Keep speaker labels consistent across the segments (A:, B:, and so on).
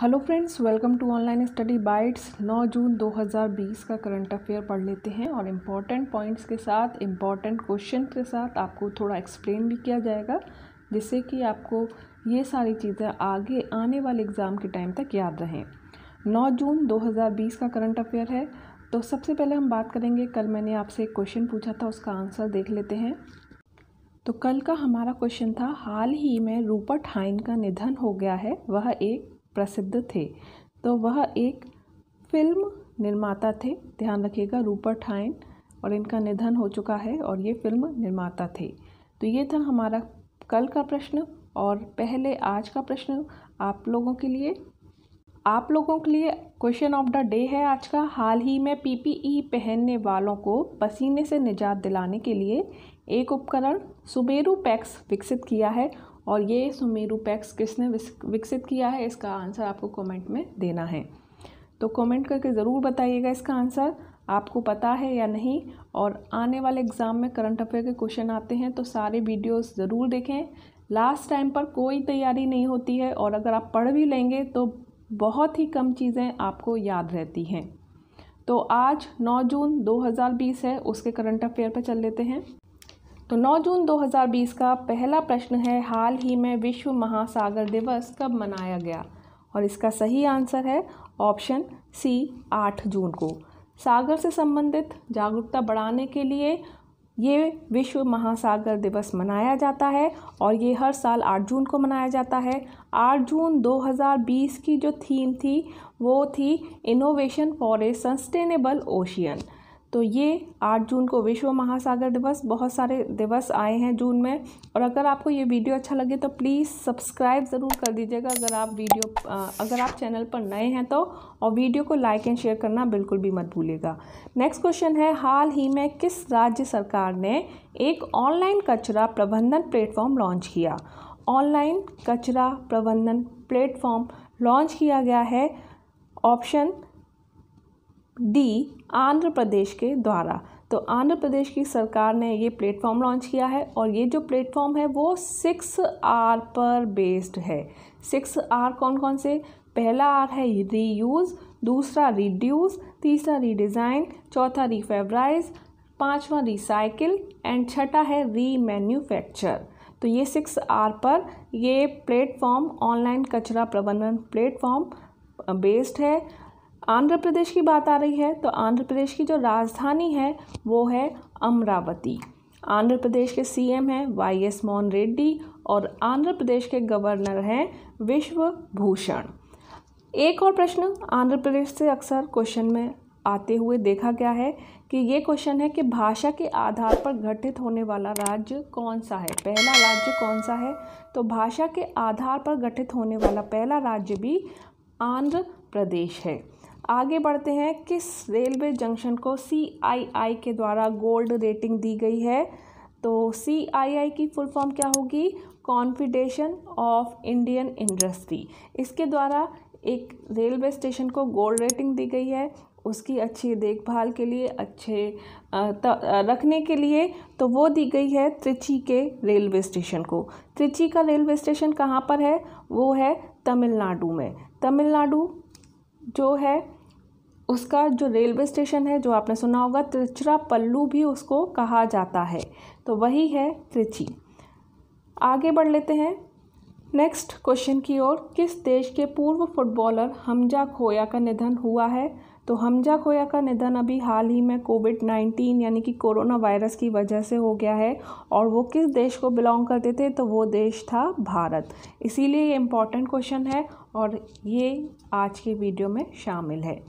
A: hello friends welcome to online study bytes 9 June 2020 का current affair पढ़ लेते हैं और इम्पॉर्टेंट पॉइंट्स के साथ इम्पॉर्टेंट क्वेश्चन के साथ आपको थोड़ा एक्सप्लेन भी किया जाएगा जिससे कि आपको ये सारी चीज़ें आगे आने वाले एग्ज़ाम के टाइम तक याद रहें 9 जून 2020 का करंट अफेयर है तो सबसे पहले हम बात करेंगे कल मैंने आपसे एक क्वेश्चन पूछा था उसका आंसर देख लेते हैं तो कल का हमारा क्वेश्चन था हाल ही में रूपर्ट हाइन का निधन हो गया है वह एक प्रसिद्ध थे तो वह एक फिल्म निर्माता थे ध्यान रखिएगा रूपर्ट हाइन और इनका निधन हो चुका है और ये फिल्म निर्माता थे तो ये था हमारा कल का प्रश्न और पहले आज का प्रश्न आप लोगों के लिए आप लोगों के लिए क्वेश्चन ऑफ द डे है आज का हाल ही में पीपीई पहनने वालों को पसीने से निजात दिलाने के लिए एक उपकरण सुबेरू पैक्स विकसित किया है और ये सुमेरु पैक्स किसने विकसित किया है इसका आंसर आपको कमेंट में देना है तो कमेंट करके ज़रूर बताइएगा इसका आंसर आपको पता है या नहीं और आने वाले एग्ज़ाम में करंट अफेयर के क्वेश्चन आते हैं तो सारे वीडियोस ज़रूर देखें लास्ट टाइम पर कोई तैयारी नहीं होती है और अगर आप पढ़ भी लेंगे तो बहुत ही कम चीज़ें आपको याद रहती हैं तो आज 9 जून 2020 है उसके करंट अफेयर पर चल लेते हैं तो 9 जून 2020 का पहला प्रश्न है हाल ही में विश्व महासागर दिवस कब मनाया गया और इसका सही आंसर है ऑप्शन सी 8 जून को सागर से संबंधित जागरूकता बढ़ाने के लिए ये विश्व महासागर दिवस मनाया जाता है और ये हर साल 8 जून को मनाया जाता है 8 जून 2020 की जो थीम थी वो थी innovation for a sustainable ocean तो ये 8 जून को विश्व महासागर दिवस बहुत सारे दिवस आए हैं जून में और अगर आपको ये वीडियो अच्छा लगे तो प्लीज़ सब्सक्राइब ज़रूर कर दीजिएगा अगर आप वीडियो अगर आप चैनल पर नए हैं तो और वीडियो को लाइक एंड शेयर करना बिल्कुल भी मत भूलिएगा नेक्स्ट क्वेश्चन है हाल ही में किस राज्य सरकार ने एक ऑनलाइन कचरा प्रबंधन प्लेटफॉर्म लॉन्च किया ऑनलाइन कचरा प्रबंधन प्लेटफॉर्म लॉन्च किया गया है ऑप्शन डी आंध्र प्रदेश के द्वारा तो आंध्र प्रदेश की सरकार ने ये प्लेटफॉर्म लॉन्च किया है और ये जो प्लेटफॉर्म है वो सिक्स आर पर बेस्ड है सिक्स आर कौन कौन से पहला आर है रीयूज़ दूसरा रिड्यूस तीसरा रीडिज़ाइन चौथा रीफेवराइज पाँचवा रिसाइकिल एंड छठा है री तो ये सिक्स आर पर ये प्लेटफॉर्म ऑनलाइन कचरा प्रबंधन प्लेटफॉर्म बेस्ड है आंध्र प्रदेश की बात आ रही है तो आंध्र प्रदेश की जो राजधानी है वो है अमरावती आंध्र प्रदेश के सीएम हैं वाई एस मोहन रेड्डी और आंध्र प्रदेश के गवर्नर हैं विश्वभूषण एक और प्रश्न आंध्र प्रदेश से अक्सर क्वेश्चन में आते हुए देखा गया है कि ये क्वेश्चन है कि भाषा के आधार पर गठित होने वाला राज्य कौन सा है पहला राज्य कौन सा है तो भाषा के आधार पर गठित होने वाला पहला राज्य भी आंध्र प्रदेश है आगे बढ़ते हैं किस रेलवे जंक्शन को सी आई आई के द्वारा गोल्ड रेटिंग दी गई है तो सी आई आई की फुल फॉर्म क्या होगी कॉन्फिडेशन ऑफ इंडियन इंडस्ट्री इसके द्वारा एक रेलवे स्टेशन को गोल्ड रेटिंग दी गई है उसकी अच्छी देखभाल के लिए अच्छे रखने के लिए तो वो दी गई है त्रिची के रेलवे स्टेशन को त्रिची का रेलवे स्टेशन कहाँ पर है वो है तमिलनाडु में तमिलनाडु जो है उसका जो रेलवे स्टेशन है जो आपने सुना होगा त्रिचरा पल्लू भी उसको कहा जाता है तो वही है त्रिची आगे बढ़ लेते हैं नेक्स्ट क्वेश्चन की ओर किस देश के पूर्व फुटबॉलर हमजा खोया का निधन हुआ है तो हमजा खोया का निधन अभी हाल ही में कोविड नाइन्टीन यानी कि कोरोना वायरस की वजह से हो गया है और वो किस देश को बिलोंग करते थे तो वो देश था भारत इसीलिए ये इम्पॉर्टेंट क्वेश्चन है और ये आज के वीडियो में शामिल है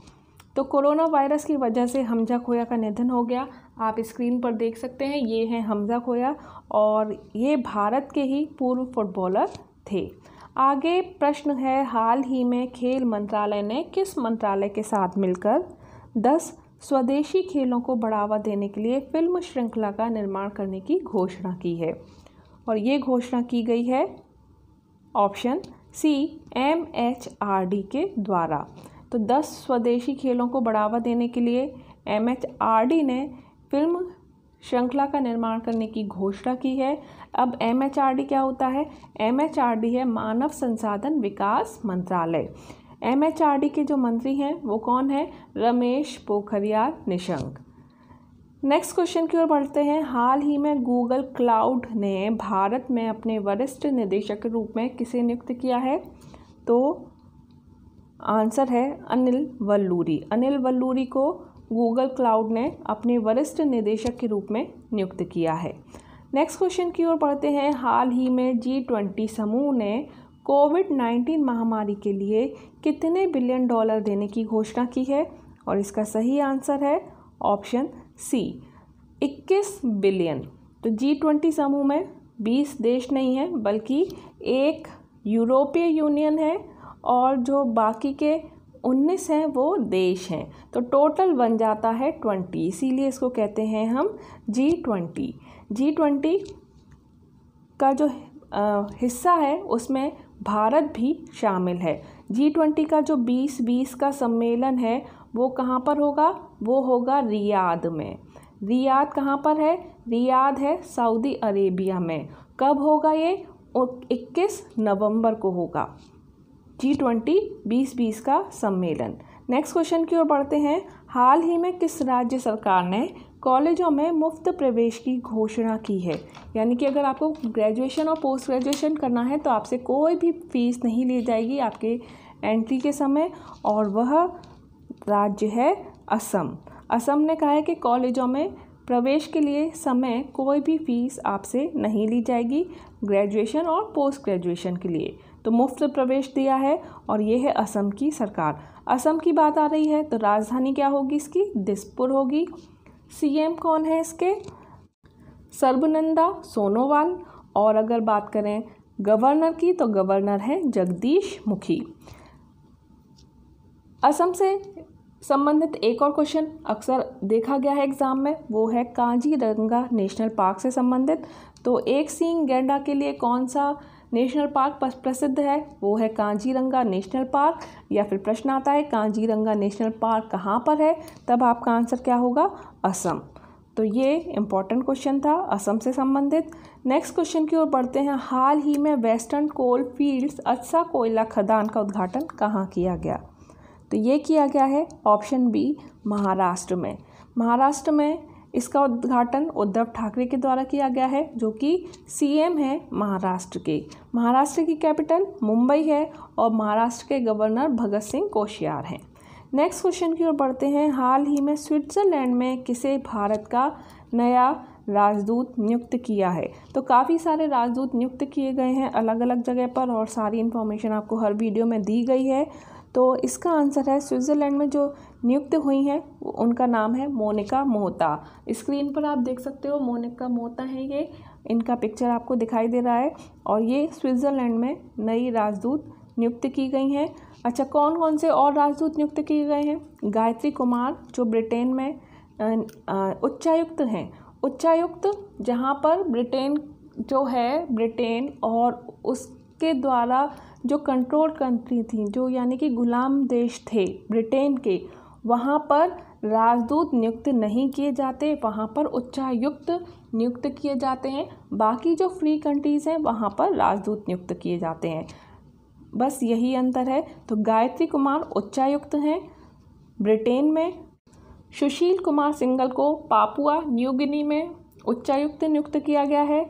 A: तो कोरोना वायरस की वजह से हमजा खोया का निधन हो गया आप स्क्रीन पर देख सकते हैं ये हैं हमजा खोया और ये भारत के ही पूर्व फुटबॉलर थे आगे प्रश्न है हाल ही में खेल मंत्रालय ने किस मंत्रालय के साथ मिलकर दस स्वदेशी खेलों को बढ़ावा देने के लिए फिल्म श्रृंखला का निर्माण करने की घोषणा की है और ये घोषणा की गई है option C M H R D के द्वारा तो 10 स्वदेशी खेलों को बढ़ावा देने के लिए एम ने फिल्म श्रृंखला का निर्माण करने की घोषणा की है अब एम क्या होता है एम है मानव संसाधन विकास मंत्रालय एम के जो मंत्री हैं वो कौन है रमेश पोखरियाल निशंक नेक्स्ट क्वेश्चन की ओर बढ़ते हैं हाल ही में गूगल क्लाउड ने भारत में अपने वरिष्ठ निदेशक के रूप में किसे नियुक्त किया है तो आंसर है अनिल वल्लूरी अनिल वल्लूरी को गूगल क्लाउड ने अपने वरिष्ठ निदेशक के रूप में नियुक्त किया है नेक्स्ट क्वेश्चन की ओर पढ़ते हैं हाल ही में जी ट्वेंटी समूह ने कोविड नाइन्टीन महामारी के लिए कितने बिलियन डॉलर देने की घोषणा की है और इसका सही आंसर है ऑप्शन सी 21 बिलियन तो जी ट्वेंटी समूह में 20 देश नहीं हैं बल्कि एक यूरोपीय यूनियन है और जो बाकी के उन्नीस हैं वो देश हैं तो टोटल बन जाता है ट्वेंटी इसीलिए इसको कहते हैं हम जी ट्वेंटी जी ट्वेंटी का जो हिस्सा है उसमें भारत भी शामिल है जी ट्वेंटी का जो बीस बीस का सम्मेलन है वो कहाँ पर होगा वो होगा रियाद में रियाद कहाँ पर है रियाद है सऊदी अरेबिया में कब होगा ये इक्कीस नवंबर को होगा जी ट्वेंटी बीस बीस का सम्मेलन नेक्स्ट क्वेश्चन की ओर बढ़ते हैं हाल ही में किस राज्य सरकार ने कॉलेजों में मुफ्त प्रवेश की घोषणा की है यानी कि अगर आपको ग्रेजुएशन और पोस्ट ग्रेजुएशन करना है तो आपसे कोई भी फीस नहीं ली जाएगी आपके एंट्री के समय और वह राज्य है असम असम ने कहा है कि कॉलेजों में प्रवेश के लिए समय कोई भी फीस आपसे नहीं ली जाएगी ग्रेजुएशन और पोस्ट ग्रेजुएशन के लिए तो मुफ्त प्रवेश दिया है और ये है असम की सरकार असम की बात आ रही है तो राजधानी क्या होगी इसकी दिसपुर होगी सीएम कौन है इसके सर्बनंदा सोनोवाल और अगर बात करें गवर्नर की तो गवर्नर है जगदीश मुखी असम से संबंधित एक और क्वेश्चन अक्सर देखा गया है एग्ज़ाम में वो है रंगा नेशनल पार्क से संबंधित तो एक सींग गेंडा के लिए कौन सा नेशनल पार्क प्रसिद्ध है वो है कांजीरंगा नेशनल पार्क या फिर प्रश्न आता है कांजीरंगा नेशनल पार्क कहाँ पर है तब आपका आंसर क्या होगा असम तो ये इम्पॉर्टेंट क्वेश्चन था असम से संबंधित नेक्स्ट क्वेश्चन की ओर बढ़ते हैं हाल ही में वेस्टर्न कोल फील्ड्स अच्छा कोयला खदान का उद्घाटन कहाँ किया गया तो ये किया गया है ऑप्शन बी महाराष्ट्र में महाराष्ट्र में इसका उद्घाटन उद्धव ठाकरे के द्वारा किया गया है जो कि सीएम है महाराष्ट्र के महाराष्ट्र की कैपिटल मुंबई है और महाराष्ट्र के गवर्नर भगत सिंह कोशियार हैं नेक्स्ट क्वेश्चन की ओर बढ़ते हैं हाल ही में स्विट्ज़रलैंड में किसे भारत का नया राजदूत नियुक्त किया है तो काफ़ी सारे राजदूत नियुक्त किए गए हैं अलग अलग जगह पर और सारी इन्फॉर्मेशन आपको हर वीडियो में दी गई है तो इसका आंसर है स्विट्ज़रलैंड में जो नियुक्त हुई हैं उनका नाम है मोनिका मोहता स्क्रीन पर आप देख सकते हो मोनिका मोहता है ये इनका पिक्चर आपको दिखाई दे रहा है और ये स्विट्ज़रलैंड में नई राजदूत नियुक्त की गई हैं अच्छा कौन कौन से और राजदूत नियुक्त किए गए हैं गायत्री कुमार जो ब्रिटेन में उच्चायुक्त हैं उच्चायुक्त जहाँ पर ब्रिटेन जो है ब्रिटेन और उस के द्वारा जो कंट्रोल कंट्री थी जो यानी कि गुलाम देश थे ब्रिटेन के वहाँ पर राजदूत नियुक्त नहीं किए जाते वहाँ पर उच्चायुक्त नियुक्त किए जाते हैं बाकी जो फ्री कंट्रीज़ हैं वहाँ पर राजदूत नियुक्त किए जाते हैं बस यही अंतर है तो गायत्री कुमार उच्चायुक्त हैं ब्रिटेन में सुशील कुमार सिंगल को पापुआ न्यूगिनी में उच्चायुक्त नियुक्त किया गया है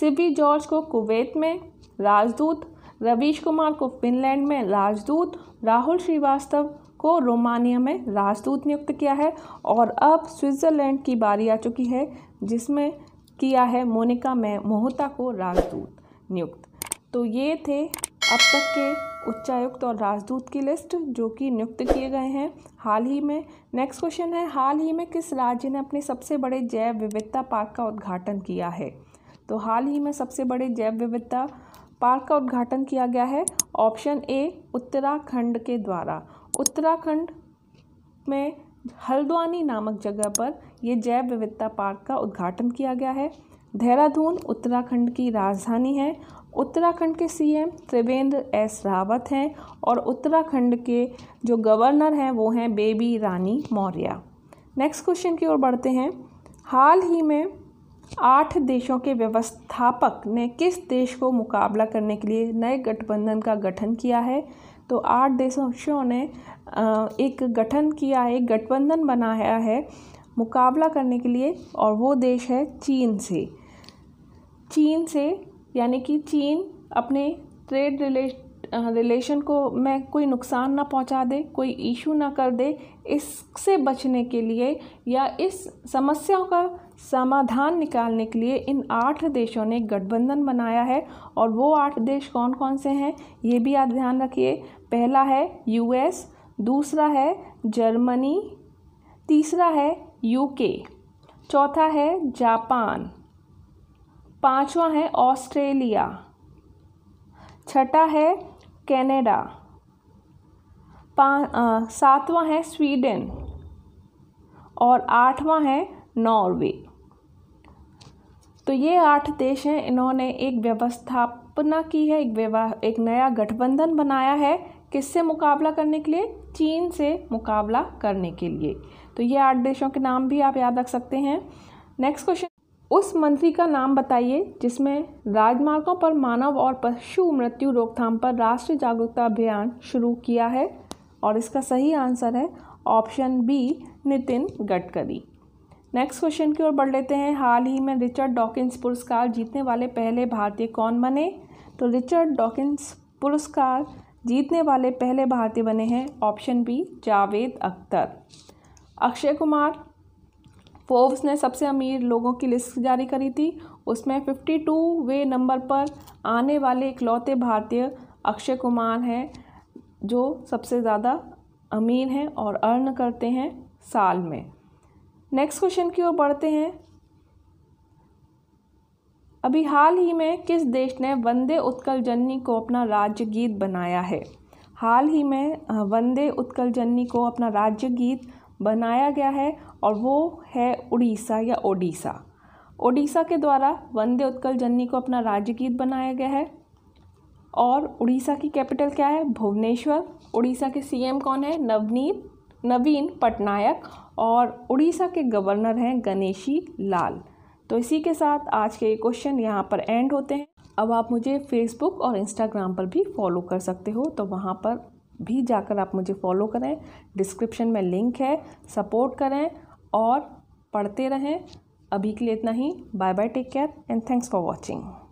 A: सिबी जॉर्ज को कुवैत में राजदूत रवीश कुमार को फिनलैंड में राजदूत राहुल श्रीवास्तव को रोमानिया में राजदूत नियुक्त किया है और अब स्विट्ज़रलैंड की बारी आ चुकी है जिसमें किया है मोनिका में मोहता को राजदूत नियुक्त तो ये थे अब तक के उच्चायुक्त और राजदूत की लिस्ट जो कि नियुक्त किए गए हैं हाल ही में नेक्स्ट क्वेश्चन है हाल ही में किस राज्य ने अपने सबसे बड़े जैव विविधता पार्क का उद्घाटन किया है तो हाल ही में सबसे बड़े जैव विविधता पार्क का उद्घाटन किया गया है ऑप्शन ए उत्तराखंड के द्वारा उत्तराखंड में हल्द्वानी नामक जगह पर यह जैव विविधता पार्क का उद्घाटन किया गया है देहरादून उत्तराखंड की राजधानी है उत्तराखंड के सीएम त्रिवेंद्र एस रावत हैं और उत्तराखंड के जो गवर्नर हैं वो हैं बेबी रानी मौर्या नेक्स्ट क्वेश्चन की ओर बढ़ते हैं हाल ही में आठ देशों के व्यवस्थापक ने किस देश को मुकाबला करने के लिए नए गठबंधन का गठन किया है तो आठ देशों ने एक गठन किया है एक गठबंधन बनाया है मुकाबला करने के लिए और वो देश है चीन से चीन से यानी कि चीन अपने ट्रेड रिले रिलेशन को मैं कोई नुकसान ना पहुंचा दे कोई इशू ना कर दे इससे बचने के लिए या इस समस्याओं का समाधान निकालने के लिए इन आठ देशों ने गठबंधन बनाया है और वो आठ देश कौन कौन से हैं ये भी आप ध्यान रखिए पहला है यूएस दूसरा है जर्मनी तीसरा है यूके चौथा है जापान पांचवा है ऑस्ट्रेलिया छठा है कनाडा पा सातवां है स्वीडन और आठवां है नॉर्वे तो ये आठ देश हैं इन्होंने एक व्यवस्थापना की है एक व्यवा एक नया गठबंधन बनाया है किससे मुकाबला करने के लिए चीन से मुकाबला करने के लिए तो ये आठ देशों के नाम भी आप याद रख सकते हैं नेक्स्ट क्वेश्चन उस मंत्री का नाम बताइए जिसमें राजमार्गों पर मानव और पशु मृत्यु रोकथाम पर राष्ट्रीय जागरूकता अभियान शुरू किया है और इसका सही आंसर है option B Nitin Gadkari next question की ओर बढ़ लेते हैं हाल ही में रिचर्ड डॉकिंस पुरस्कार जीतने वाले पहले भारतीय कौन बने तो रिचर्ड डॉकिंस पुरस्कार जीतने वाले पहले भारतीय बने हैं option B Javed Akhtar Akshay Kumar Forbes ने सबसे अमीर लोगों की लिस्ट जारी करी थी उसमें फिफ्टी टू वे नंबर पर आने वाले इकलौते भारतीय अक्षय कुमार हैं जो सबसे ज़्यादा अमीर हैं और अर्न करते हैं साल में नेक्स्ट क्वेश्चन की ओर बढ़ते हैं अभी हाल ही में किस देश ने वंदे उत्कल जननी को अपना राज्य गीत बनाया है हाल ही में वंदे उत्कल जननी को अपना राज्य गीत बनाया गया है और वो है उड़ीसा या ओडिशा ओडिशा के द्वारा वंदे उत्कल जननी को अपना राज्य गीत बनाया गया है और उड़ीसा की कैपिटल क्या है भुवनेश्वर उड़ीसा के सीएम कौन है नवनीत नवीन पटनायक और उड़ीसा के गवर्नर हैं गणेशी लाल तो इसी के साथ आज के ये क्वेश्चन यहाँ पर एंड होते हैं अब आप मुझे फेसबुक और इंस्टाग्राम पर भी फॉलो कर सकते हो तो वहाँ पर भी जाकर आप मुझे फॉलो करें डिस्क्रिप्शन में लिंक है सपोर्ट करें और पढ़ते रहें अभी के लिए इतना ही bye bye take care and thanks for watching